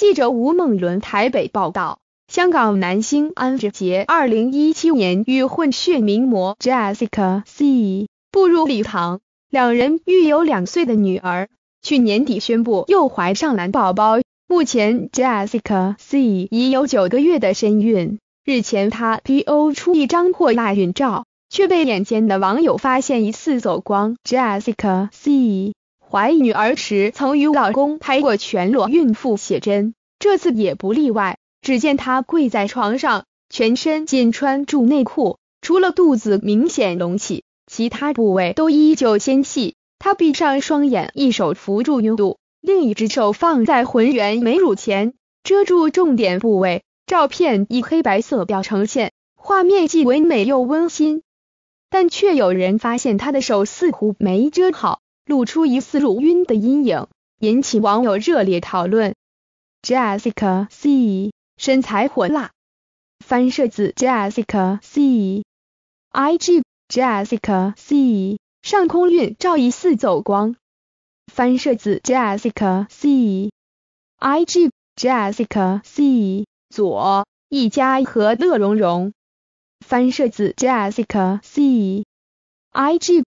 记者吴梦伦台北报道，香港男星安志杰二零一七年与混血名模 Jessica C 步入礼堂，两人育有两岁的女儿。去年底宣布又怀上男宝宝，目前 Jessica C 已有九个月的身孕。日前他 PO 出一张破大孕照，却被眼尖的网友发现疑似走光。Jessica C。怀女儿时曾与老公拍过全裸孕妇写真，这次也不例外。只见她跪在床上，全身仅穿住内裤，除了肚子明显隆起，其他部位都依旧纤细。她闭上双眼，一手扶住孕肚，另一只手放在浑圆美乳前，遮住重点部位。照片以黑白色调呈现，画面既唯美又温馨，但却有人发现她的手似乎没遮好。露出疑似乳晕的阴影，引起网友热烈讨论。Jessica C 身材火辣，翻摄自 Jessica C IG Jessica C 上空运照疑似走光，翻摄自 Jessica C IG Jessica C 左一家和乐融融，翻摄自 Jessica C IG。